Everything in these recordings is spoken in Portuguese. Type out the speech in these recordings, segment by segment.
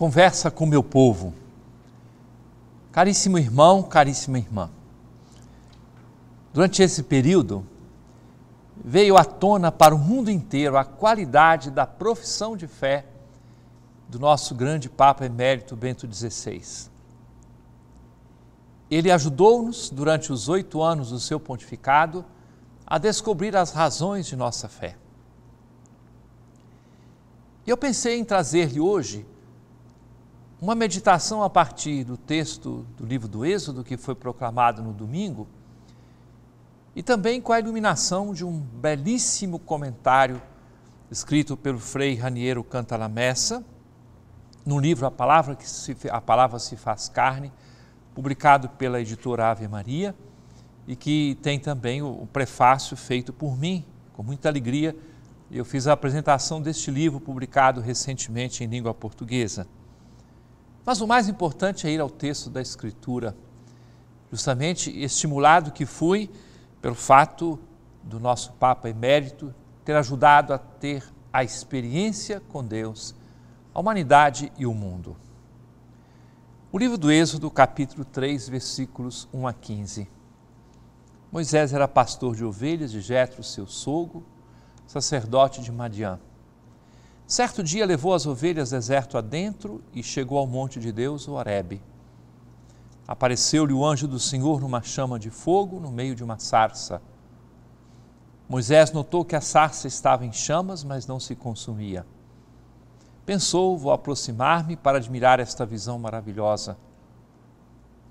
conversa com meu povo. Caríssimo irmão, caríssima irmã, durante esse período, veio à tona para o mundo inteiro a qualidade da profissão de fé do nosso grande Papa Emérito Bento XVI. Ele ajudou-nos, durante os oito anos do seu pontificado, a descobrir as razões de nossa fé. E eu pensei em trazer-lhe hoje uma meditação a partir do texto do livro do Êxodo, que foi proclamado no domingo, e também com a iluminação de um belíssimo comentário escrito pelo Frei Raniero Cantalamessa, no livro A Palavra, que se, a Palavra se Faz Carne, publicado pela editora Ave Maria, e que tem também o, o prefácio feito por mim, com muita alegria. Eu fiz a apresentação deste livro, publicado recentemente em língua portuguesa. Mas o mais importante é ir ao texto da Escritura, justamente estimulado que fui pelo fato do nosso Papa emérito ter ajudado a ter a experiência com Deus, a humanidade e o mundo. O livro do Êxodo, capítulo 3, versículos 1 a 15. Moisés era pastor de ovelhas de Jetro, seu sogro, sacerdote de Madian. Certo dia levou as ovelhas deserto adentro e chegou ao monte de Deus, o Horebe. Apareceu-lhe o anjo do Senhor numa chama de fogo no meio de uma sarça. Moisés notou que a sarça estava em chamas, mas não se consumia. Pensou, vou aproximar-me para admirar esta visão maravilhosa.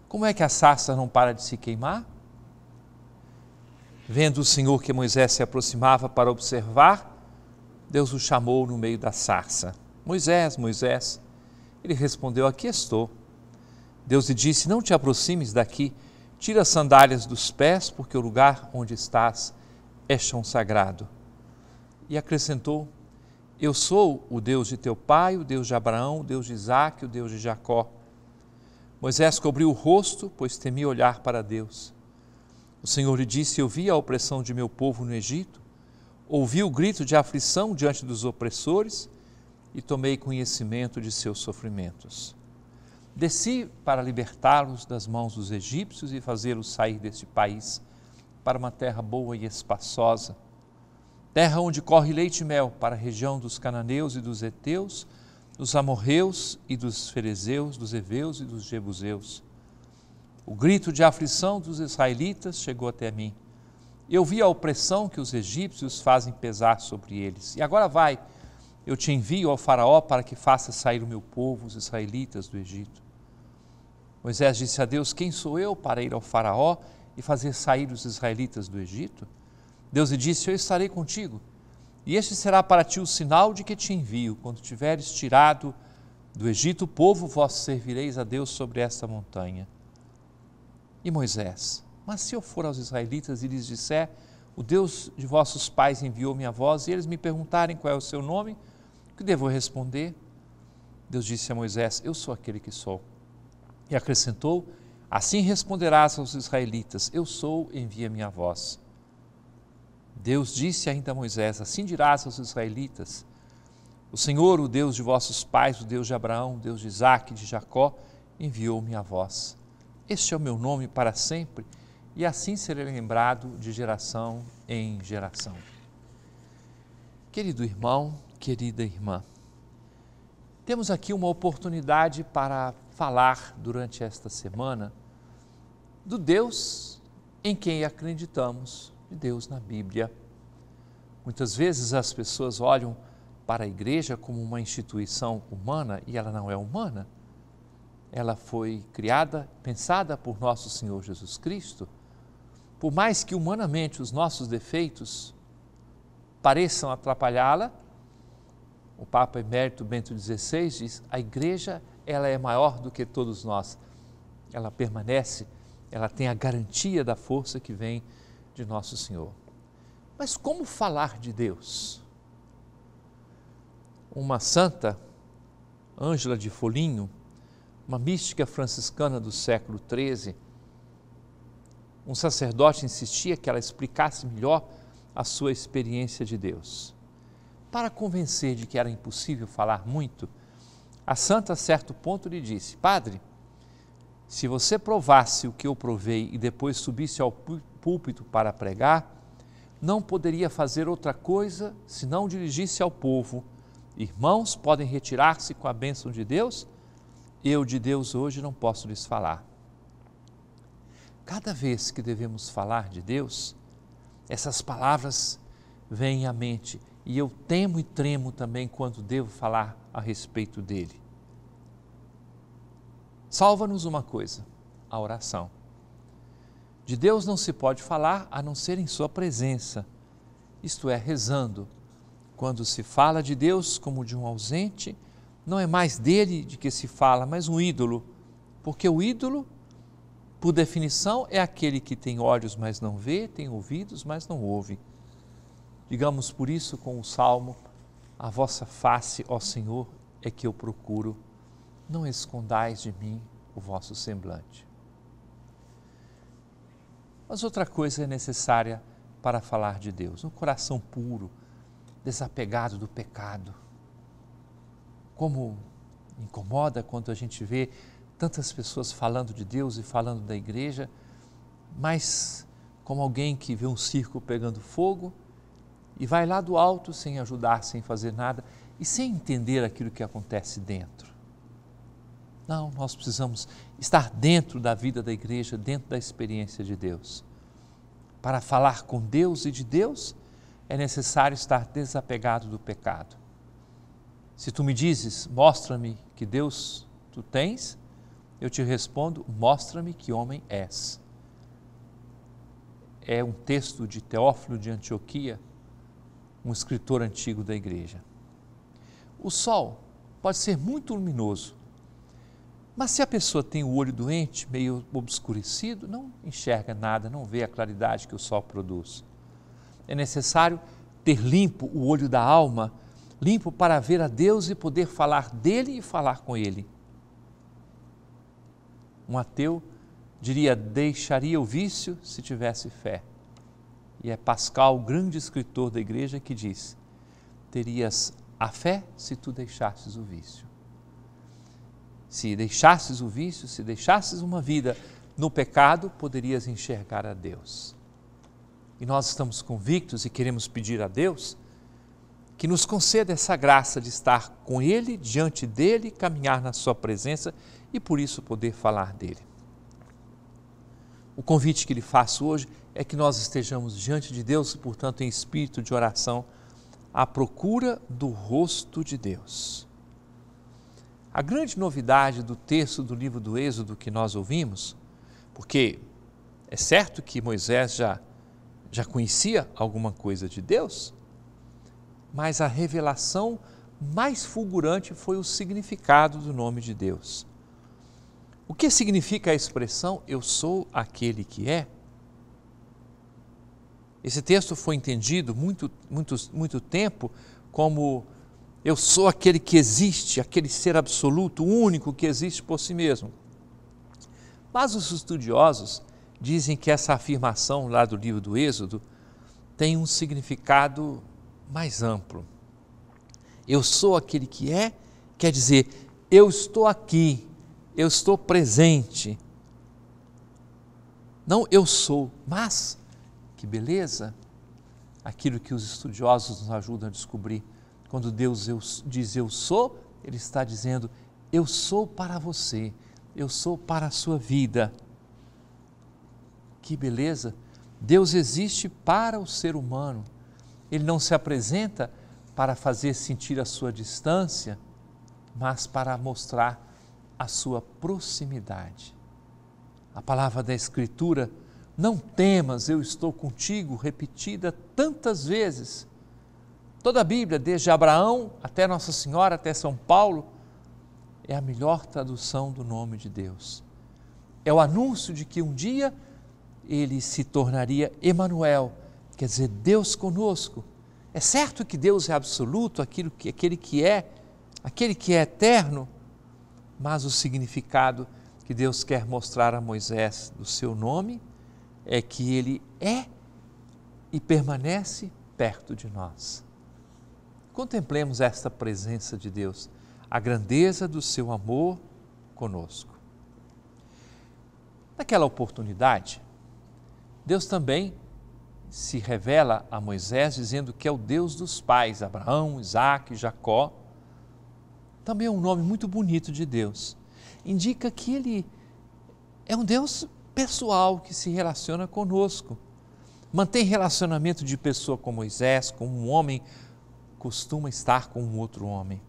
Como é que a sarça não para de se queimar? Vendo o Senhor que Moisés se aproximava para observar, Deus o chamou no meio da sarça: Moisés, Moisés. Ele respondeu: Aqui estou. Deus lhe disse: Não te aproximes daqui, tira as sandálias dos pés, porque o lugar onde estás é chão sagrado. E acrescentou: Eu sou o Deus de teu pai, o Deus de Abraão, o Deus de Isaac, o Deus de Jacó. Moisés cobriu o rosto, pois temia olhar para Deus. O Senhor lhe disse: Eu vi a opressão de meu povo no Egito ouvi o grito de aflição diante dos opressores e tomei conhecimento de seus sofrimentos. Desci para libertá-los das mãos dos egípcios e fazê-los sair deste país para uma terra boa e espaçosa, terra onde corre leite e mel, para a região dos cananeus e dos heteus, dos amorreus e dos ferezeus, dos heveus e dos jebuseus. O grito de aflição dos israelitas chegou até mim eu vi a opressão que os egípcios fazem pesar sobre eles. E agora vai, eu te envio ao Faraó para que faça sair o meu povo, os israelitas, do Egito. Moisés disse a Deus: Quem sou eu para ir ao Faraó e fazer sair os israelitas do Egito? Deus lhe disse: Eu estarei contigo. E este será para ti o sinal de que te envio. Quando tiveres tirado do Egito o povo, vós servireis a Deus sobre esta montanha. E Moisés mas se eu for aos israelitas e lhes disser: O Deus de vossos pais enviou minha voz, e eles me perguntarem qual é o seu nome, o que devo responder? Deus disse a Moisés: Eu sou aquele que sou. E acrescentou: Assim responderás aos israelitas: Eu sou, envia minha voz. Deus disse ainda a Moisés: Assim dirás aos israelitas: O Senhor, o Deus de vossos pais, o Deus de Abraão, o Deus de Isaac, de Jacó, enviou minha voz. Este é o meu nome para sempre e assim serei lembrado de geração em geração. Querido irmão, querida irmã, temos aqui uma oportunidade para falar durante esta semana do Deus em quem acreditamos, de Deus na Bíblia. Muitas vezes as pessoas olham para a igreja como uma instituição humana e ela não é humana. Ela foi criada, pensada por nosso Senhor Jesus Cristo por mais que humanamente os nossos defeitos pareçam atrapalhá-la, o Papa Emérito Bento XVI diz: a igreja ela é maior do que todos nós. Ela permanece, ela tem a garantia da força que vem de nosso Senhor. Mas como falar de Deus? Uma santa, Ângela de Folinho, uma mística franciscana do século XIII, um sacerdote insistia que ela explicasse melhor a sua experiência de Deus. Para convencer de que era impossível falar muito, a santa, a certo ponto, lhe disse: Padre, se você provasse o que eu provei e depois subisse ao púlpito para pregar, não poderia fazer outra coisa senão dirigir-se ao povo. Irmãos podem retirar-se com a bênção de Deus, eu de Deus hoje não posso lhes falar. Cada vez que devemos falar de Deus, essas palavras vêm à mente e eu temo e tremo também quando devo falar a respeito dele. Salva-nos uma coisa: a oração. De Deus não se pode falar a não ser em Sua presença, isto é, rezando. Quando se fala de Deus como de um ausente, não é mais dele de que se fala, mas um ídolo, porque o ídolo por definição, é aquele que tem olhos, mas não vê, tem ouvidos, mas não ouve. Digamos por isso com o salmo: A vossa face, ó Senhor, é que eu procuro, não escondais de mim o vosso semblante. Mas outra coisa é necessária para falar de Deus: um coração puro, desapegado do pecado. Como incomoda quando a gente vê tantas pessoas falando de Deus e falando da igreja, mas como alguém que vê um circo pegando fogo e vai lá do alto sem ajudar, sem fazer nada e sem entender aquilo que acontece dentro. Não, nós precisamos estar dentro da vida da igreja, dentro da experiência de Deus. Para falar com Deus e de Deus, é necessário estar desapegado do pecado. Se tu me dizes, mostra-me que Deus tu tens, eu te respondo: mostra-me que homem és. É um texto de Teófilo de Antioquia, um escritor antigo da igreja. O sol pode ser muito luminoso, mas se a pessoa tem o olho doente, meio obscurecido, não enxerga nada, não vê a claridade que o sol produz. É necessário ter limpo o olho da alma, limpo para ver a Deus e poder falar dele e falar com ele. Um ateu diria: deixaria o vício se tivesse fé. E é Pascal, o grande escritor da igreja, que diz: terias a fé se tu deixasses o vício. Se deixasses o vício, se deixasses uma vida no pecado, poderias enxergar a Deus. E nós estamos convictos e queremos pedir a Deus que nos conceda essa graça de estar com Ele, diante dEle, caminhar na Sua presença e por isso poder falar dele. O convite que lhe faço hoje é que nós estejamos diante de Deus, portanto, em espírito de oração, à procura do rosto de Deus. A grande novidade do texto do livro do Êxodo que nós ouvimos, porque é certo que Moisés já, já conhecia alguma coisa de Deus, mas a revelação mais fulgurante foi o significado do nome de Deus. O que significa a expressão eu sou aquele que é? Esse texto foi entendido muito, muito, muito tempo como eu sou aquele que existe, aquele ser absoluto, único que existe por si mesmo. Mas os estudiosos dizem que essa afirmação lá do livro do Êxodo tem um significado mais amplo. Eu sou aquele que é, quer dizer, eu estou aqui, eu estou presente. Não eu sou, mas que beleza! Aquilo que os estudiosos nos ajudam a descobrir. Quando Deus eu, diz eu sou, Ele está dizendo eu sou para você, eu sou para a sua vida. Que beleza! Deus existe para o ser humano. Ele não se apresenta para fazer sentir a sua distância, mas para mostrar a sua proximidade. A palavra da Escritura, não temas, eu estou contigo, repetida tantas vezes. Toda a Bíblia, desde Abraão até Nossa Senhora, até São Paulo, é a melhor tradução do nome de Deus. É o anúncio de que um dia ele se tornaria Emanuel, quer dizer, Deus conosco. É certo que Deus é absoluto, aquilo que, aquele que é, aquele que é eterno, mas o significado que Deus quer mostrar a Moisés do seu nome é que ele é e permanece perto de nós. Contemplemos esta presença de Deus, a grandeza do seu amor conosco. Naquela oportunidade, Deus também se revela a Moisés dizendo que é o Deus dos pais, Abraão, Isaac, Jacó, também é um nome muito bonito de Deus. Indica que ele é um Deus pessoal que se relaciona conosco. Mantém relacionamento de pessoa com Moisés, como um homem costuma estar com um outro homem.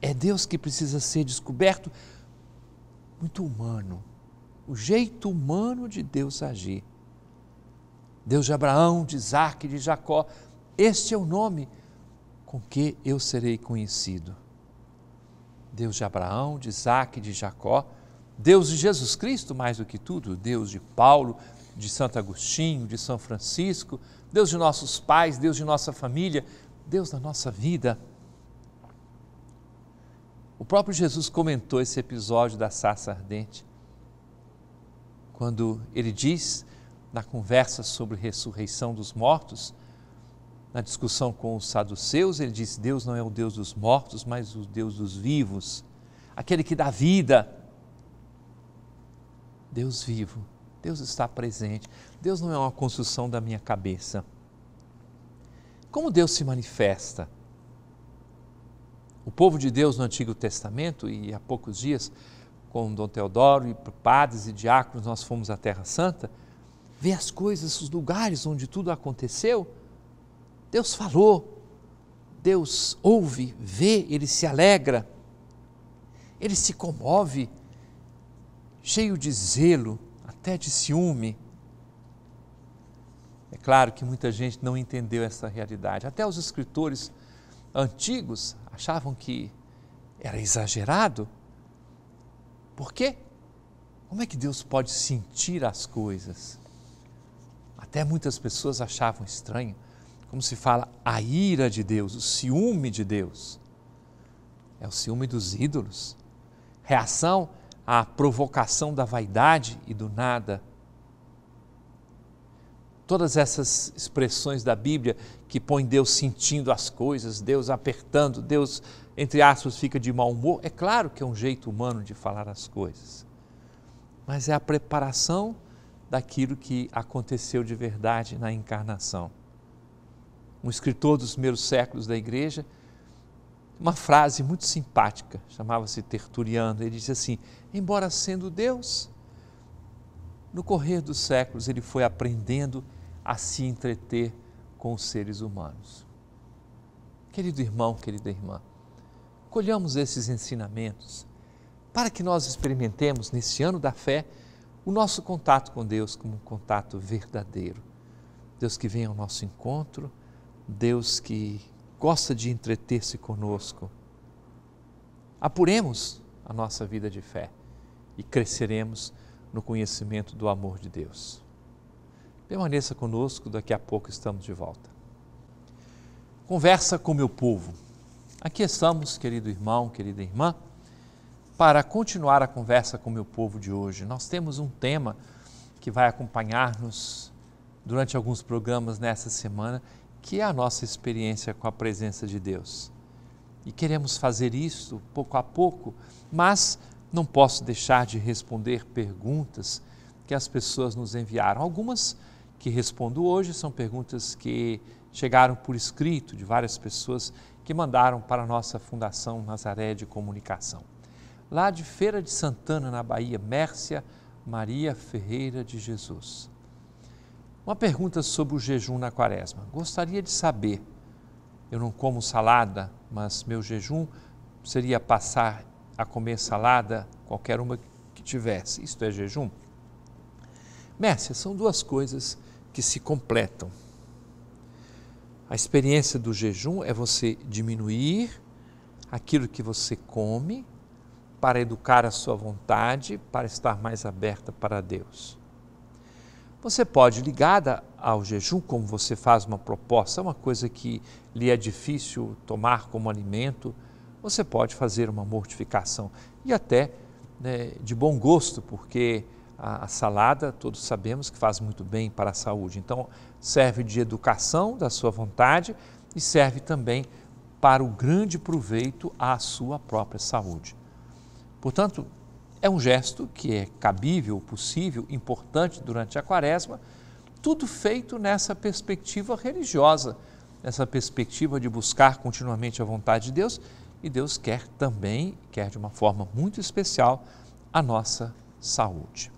É Deus que precisa ser descoberto muito humano, o jeito humano de Deus agir. Deus de Abraão, de Isaac, de Jacó, este é o nome com que eu serei conhecido? Deus de Abraão, de Isaac, de Jacó, Deus de Jesus Cristo, mais do que tudo, Deus de Paulo, de Santo Agostinho, de São Francisco, Deus de nossos pais, Deus de nossa família, Deus da nossa vida. O próprio Jesus comentou esse episódio da sarça ardente, quando ele diz, na conversa sobre ressurreição dos mortos, na discussão com os saduceus, ele disse: Deus não é o Deus dos mortos, mas o Deus dos vivos, aquele que dá vida. Deus vivo, Deus está presente. Deus não é uma construção da minha cabeça. Como Deus se manifesta? O povo de Deus no Antigo Testamento, e há poucos dias, com Dom Teodoro e padres e diáconos, nós fomos à Terra Santa, ver as coisas, os lugares onde tudo aconteceu Deus falou, Deus ouve, vê, ele se alegra, ele se comove, cheio de zelo, até de ciúme. É claro que muita gente não entendeu essa realidade. Até os escritores antigos achavam que era exagerado. Por quê? Como é que Deus pode sentir as coisas? Até muitas pessoas achavam estranho como se fala, a ira de Deus, o ciúme de Deus. É o ciúme dos ídolos. Reação à provocação da vaidade e do nada. Todas essas expressões da Bíblia que põem Deus sentindo as coisas, Deus apertando, Deus, entre aspas, fica de mau humor, é claro que é um jeito humano de falar as coisas. Mas é a preparação daquilo que aconteceu de verdade na encarnação um escritor dos primeiros séculos da igreja, uma frase muito simpática, chamava-se Tertuliano. Ele dizia assim: embora sendo Deus, no correr dos séculos ele foi aprendendo a se entreter com os seres humanos. Querido irmão, querida irmã, colhamos esses ensinamentos para que nós experimentemos nesse ano da fé o nosso contato com Deus como um contato verdadeiro. Deus que vem ao nosso encontro Deus que gosta de entreter-se conosco. Apuremos a nossa vida de fé e cresceremos no conhecimento do amor de Deus. Permaneça conosco, daqui a pouco estamos de volta. Conversa com meu povo. Aqui estamos, querido irmão, querida irmã, para continuar a conversa com meu povo de hoje. Nós temos um tema que vai acompanhar-nos durante alguns programas nessa semana que é a nossa experiência com a presença de Deus. E queremos fazer isso pouco a pouco, mas não posso deixar de responder perguntas que as pessoas nos enviaram. Algumas que respondo hoje são perguntas que chegaram por escrito de várias pessoas que mandaram para a nossa Fundação Nazaré de Comunicação. Lá de Feira de Santana, na Bahia, Mércia Maria Ferreira de Jesus. Uma pergunta sobre o jejum na quaresma. Gostaria de saber, eu não como salada, mas meu jejum seria passar a comer salada, qualquer uma que tivesse. Isto é jejum? Mércia, são duas coisas que se completam. A experiência do jejum é você diminuir aquilo que você come para educar a sua vontade, para estar mais aberta para Deus. Você pode, ligada ao jejum, como você faz uma proposta, uma coisa que lhe é difícil tomar como alimento, você pode fazer uma mortificação e até né, de bom gosto, porque a, a salada, todos sabemos que faz muito bem para a saúde. Então, serve de educação da sua vontade e serve também para o grande proveito à sua própria saúde. Portanto, é um gesto que é cabível, possível, importante durante a quaresma, tudo feito nessa perspectiva religiosa, nessa perspectiva de buscar continuamente a vontade de Deus, e Deus quer também, quer de uma forma muito especial, a nossa saúde.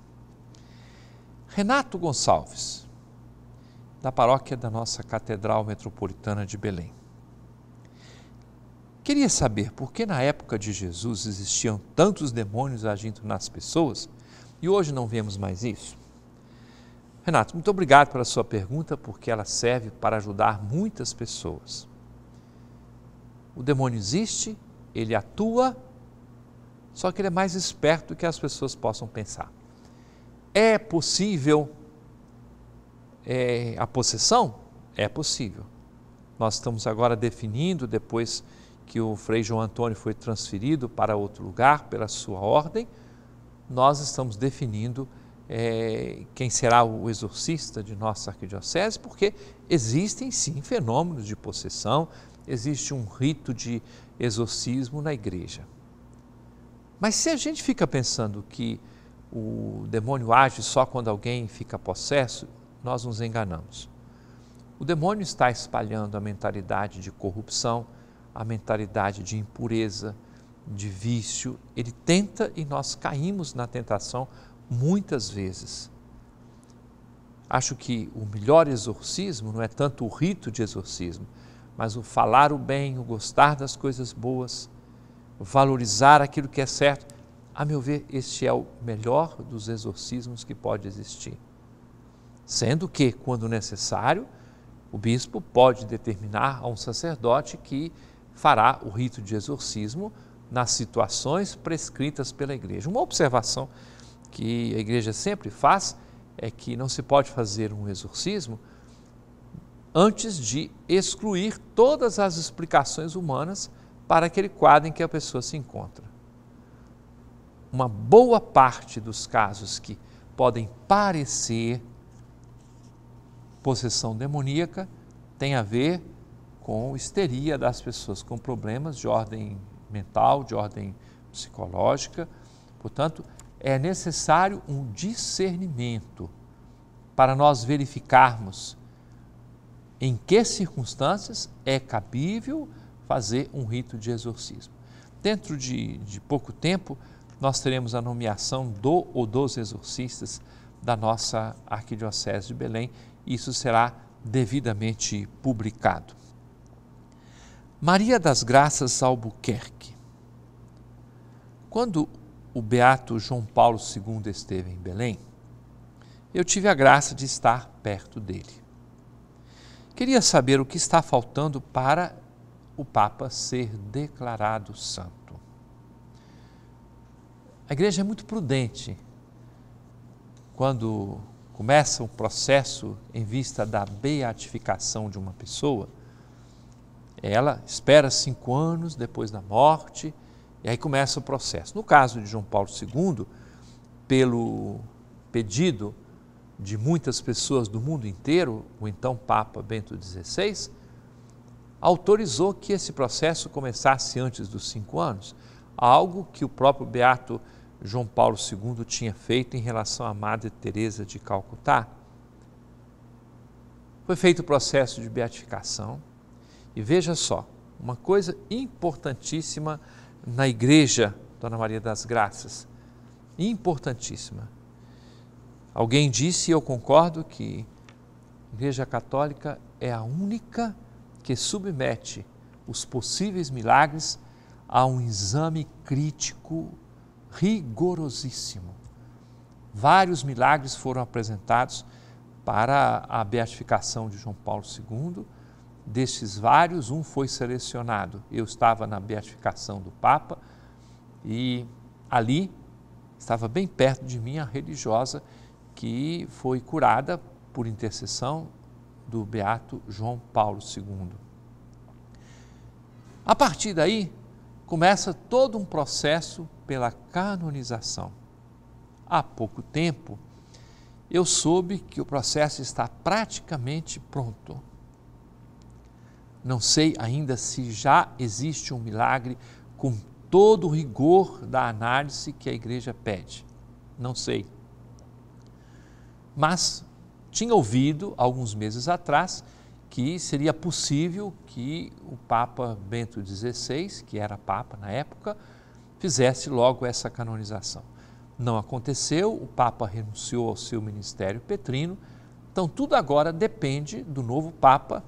Renato Gonçalves, da paróquia da nossa Catedral Metropolitana de Belém. Queria saber por que na época de Jesus existiam tantos demônios agindo nas pessoas e hoje não vemos mais isso? Renato, muito obrigado pela sua pergunta, porque ela serve para ajudar muitas pessoas. O demônio existe, ele atua, só que ele é mais esperto do que as pessoas possam pensar. É possível é, a possessão? É possível. Nós estamos agora definindo, depois que o Frei João Antônio foi transferido para outro lugar pela sua ordem, nós estamos definindo é, quem será o exorcista de nossa arquidiocese, porque existem sim fenômenos de possessão, existe um rito de exorcismo na igreja. Mas se a gente fica pensando que o demônio age só quando alguém fica possesso, nós nos enganamos. O demônio está espalhando a mentalidade de corrupção, a mentalidade de impureza, de vício. Ele tenta e nós caímos na tentação muitas vezes. Acho que o melhor exorcismo não é tanto o rito de exorcismo, mas o falar o bem, o gostar das coisas boas, valorizar aquilo que é certo. A meu ver, este é o melhor dos exorcismos que pode existir. Sendo que, quando necessário, o bispo pode determinar a um sacerdote que fará o rito de exorcismo nas situações prescritas pela igreja. Uma observação que a igreja sempre faz é que não se pode fazer um exorcismo antes de excluir todas as explicações humanas para aquele quadro em que a pessoa se encontra. Uma boa parte dos casos que podem parecer possessão demoníaca tem a ver com histeria das pessoas, com problemas de ordem mental, de ordem psicológica. Portanto, é necessário um discernimento para nós verificarmos em que circunstâncias é cabível fazer um rito de exorcismo. Dentro de, de pouco tempo, nós teremos a nomeação do ou dos exorcistas da nossa Arquidiocese de Belém. E isso será devidamente publicado. Maria das Graças Albuquerque. Quando o beato João Paulo II esteve em Belém, eu tive a graça de estar perto dele. Queria saber o que está faltando para o Papa ser declarado santo. A igreja é muito prudente quando começa um processo em vista da beatificação de uma pessoa ela espera cinco anos depois da morte e aí começa o processo. No caso de João Paulo II, pelo pedido de muitas pessoas do mundo inteiro, o então Papa Bento XVI autorizou que esse processo começasse antes dos cinco anos, algo que o próprio Beato João Paulo II tinha feito em relação à Madre Teresa de Calcutá. Foi feito o processo de beatificação, e veja só, uma coisa importantíssima na igreja, Dona Maria das Graças, importantíssima. Alguém disse, e eu concordo, que a Igreja Católica é a única que submete os possíveis milagres a um exame crítico rigorosíssimo. Vários milagres foram apresentados para a beatificação de João Paulo II Destes vários, um foi selecionado. Eu estava na beatificação do Papa e ali estava bem perto de mim a religiosa que foi curada por intercessão do beato João Paulo II. A partir daí, começa todo um processo pela canonização. Há pouco tempo, eu soube que o processo está praticamente pronto não sei ainda se já existe um milagre com todo o rigor da análise que a igreja pede. Não sei. Mas tinha ouvido alguns meses atrás que seria possível que o Papa Bento XVI, que era Papa na época, fizesse logo essa canonização. Não aconteceu, o Papa renunciou ao seu ministério petrino, então tudo agora depende do novo Papa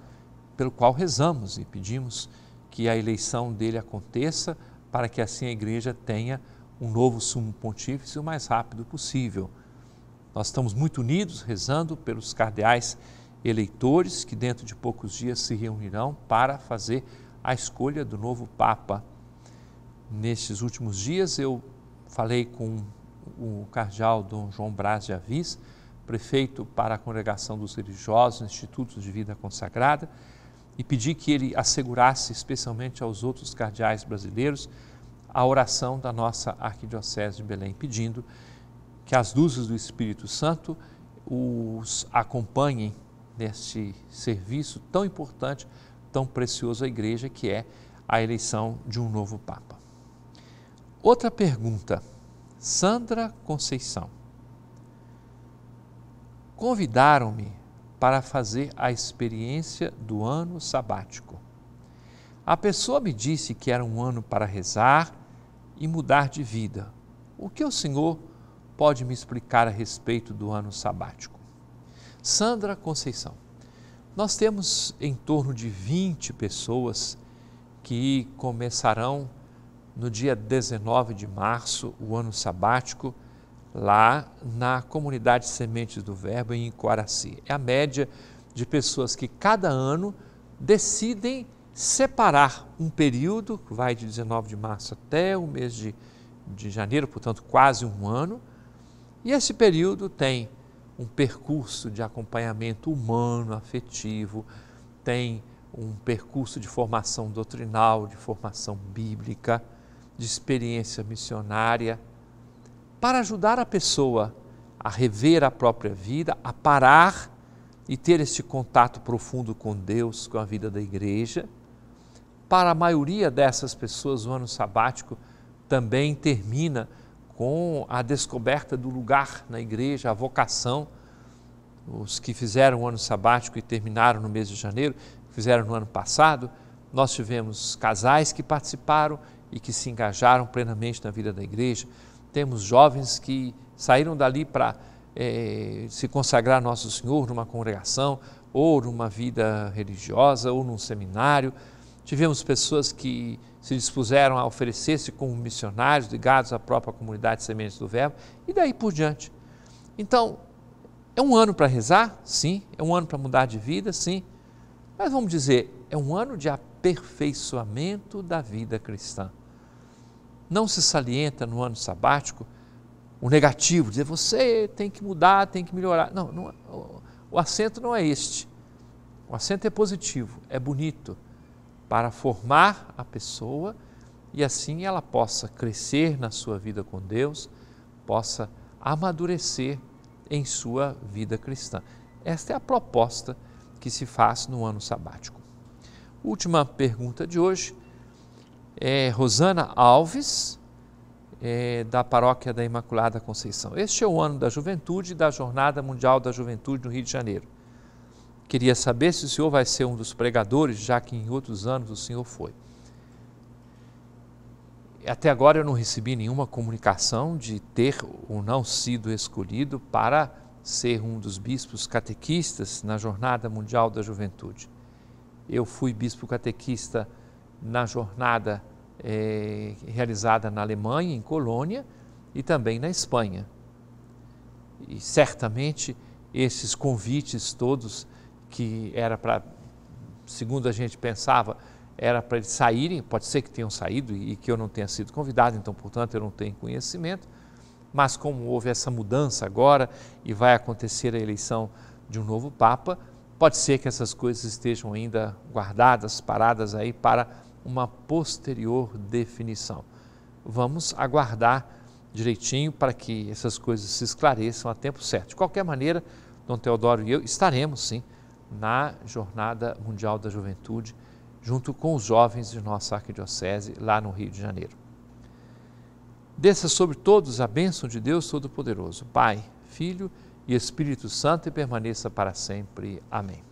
pelo qual rezamos e pedimos que a eleição dele aconteça, para que assim a igreja tenha um novo sumo pontífice o mais rápido possível. Nós estamos muito unidos rezando pelos cardeais eleitores que dentro de poucos dias se reunirão para fazer a escolha do novo Papa. Nestes últimos dias eu falei com o cardeal Dom João Braz de Avis, prefeito para a Congregação dos Religiosos, Institutos de Vida Consagrada, e pedi que ele assegurasse, especialmente aos outros cardeais brasileiros, a oração da nossa Arquidiocese de Belém, pedindo que as luzes do Espírito Santo os acompanhem neste serviço tão importante, tão precioso à Igreja, que é a eleição de um novo Papa. Outra pergunta, Sandra Conceição. Convidaram-me para fazer a experiência do ano sabático. A pessoa me disse que era um ano para rezar e mudar de vida. O que o Senhor pode me explicar a respeito do ano sabático? Sandra Conceição, nós temos em torno de 20 pessoas que começarão no dia 19 de março o ano sabático lá na comunidade Sementes do Verbo em Quaraci. É a média de pessoas que cada ano decidem separar um período, que vai de 19 de março até o mês de, de janeiro, portanto, quase um ano. E esse período tem um percurso de acompanhamento humano, afetivo, tem um percurso de formação doutrinal, de formação bíblica, de experiência missionária para ajudar a pessoa a rever a própria vida, a parar e ter esse contato profundo com Deus, com a vida da igreja. Para a maioria dessas pessoas, o ano sabático também termina com a descoberta do lugar na igreja, a vocação. Os que fizeram o ano sabático e terminaram no mês de janeiro, fizeram no ano passado, nós tivemos casais que participaram e que se engajaram plenamente na vida da igreja. Temos jovens que saíram dali para é, eh, se consagrar a Nosso Senhor numa congregação, ou numa vida religiosa, ou num seminário. Tivemos pessoas que se dispuseram a oferecer-se como missionários ligados à própria comunidade Sementes do Verbo, e daí por diante. Então, é um ano para rezar? Sim. É um ano para mudar de vida? Sim. Mas vamos dizer, é um ano de aperfeiçoamento da vida cristã não se salienta no ano sabático o negativo, dizer você tem que mudar, tem que melhorar. Não, não é, o acento não é este. O acento é positivo, é bonito, para formar a pessoa e assim ela possa crescer na sua vida com Deus, possa amadurecer em sua vida cristã. Esta é a proposta que se faz no ano sabático. Última pergunta de hoje é Rosana Alves, é, da Paróquia da Imaculada Conceição. Este é o ano da juventude da Jornada Mundial da Juventude no Rio de Janeiro. Queria saber se o senhor vai ser um dos pregadores, já que em outros anos o senhor foi. Até agora eu não recebi nenhuma comunicação de ter ou não sido escolhido para ser um dos bispos catequistas na Jornada Mundial da Juventude. Eu fui bispo catequista na jornada é, realizada na Alemanha, em Colônia e também na Espanha. E certamente esses convites todos que era para, segundo a gente pensava, era para eles saírem, pode ser que tenham saído e que eu não tenha sido convidado, então, portanto, eu não tenho conhecimento, mas como houve essa mudança agora e vai acontecer a eleição de um novo Papa, pode ser que essas coisas estejam ainda guardadas, paradas aí para uma posterior definição. Vamos aguardar direitinho para que essas coisas se esclareçam a tempo certo. De qualquer maneira, Dom Teodoro e eu estaremos sim na Jornada Mundial da Juventude, junto com os jovens de nossa arquidiocese lá no Rio de Janeiro. Desça sobre todos a bênção de Deus Todo-Poderoso, Pai, Filho e Espírito Santo e permaneça para sempre. Amém.